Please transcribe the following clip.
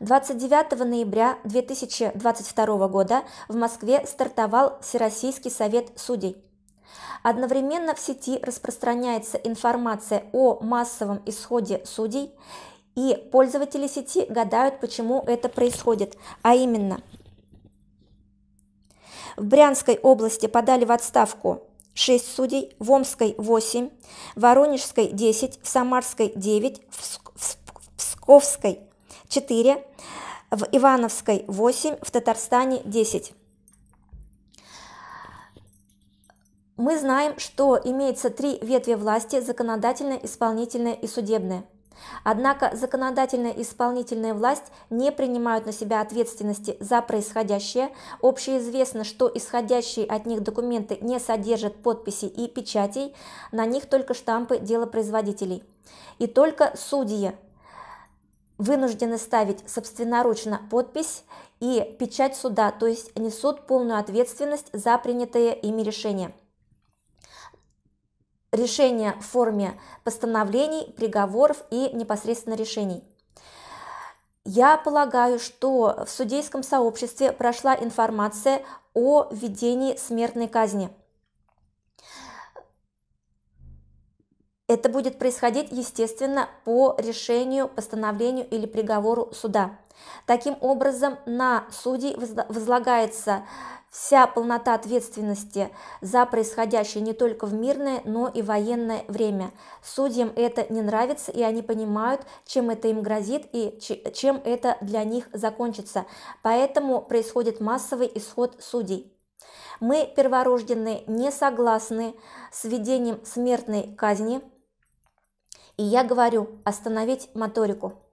29 ноября 2022 года в Москве стартовал Всероссийский совет судей. Одновременно в сети распространяется информация о массовом исходе судей, и пользователи сети гадают, почему это происходит, а именно в Брянской области подали в отставку 6 судей, в Омской 8, в Воронежской 10, в Самарской 9, в Псковской 4, в Ивановской 8, в Татарстане 10. Мы знаем, что имеется три ветви власти – законодательная, исполнительная и судебная. Однако законодательная и исполнительная власть не принимают на себя ответственности за происходящее. Общеизвестно, что исходящие от них документы не содержат подписей и печатей, на них только штампы делопроизводителей. И только судьи вынуждены ставить собственноручно подпись и печать суда, то есть несут полную ответственность за принятые ими решения. Решения в форме постановлений, приговоров и непосредственно решений. Я полагаю, что в судейском сообществе прошла информация о введении смертной казни – Это будет происходить, естественно, по решению, постановлению или приговору суда. Таким образом, на судей возлагается вся полнота ответственности за происходящее не только в мирное, но и военное время. Судьям это не нравится, и они понимают, чем это им грозит и чем это для них закончится. Поэтому происходит массовый исход судей. Мы, перворожденные, не согласны с введением смертной казни – и я говорю остановить моторику.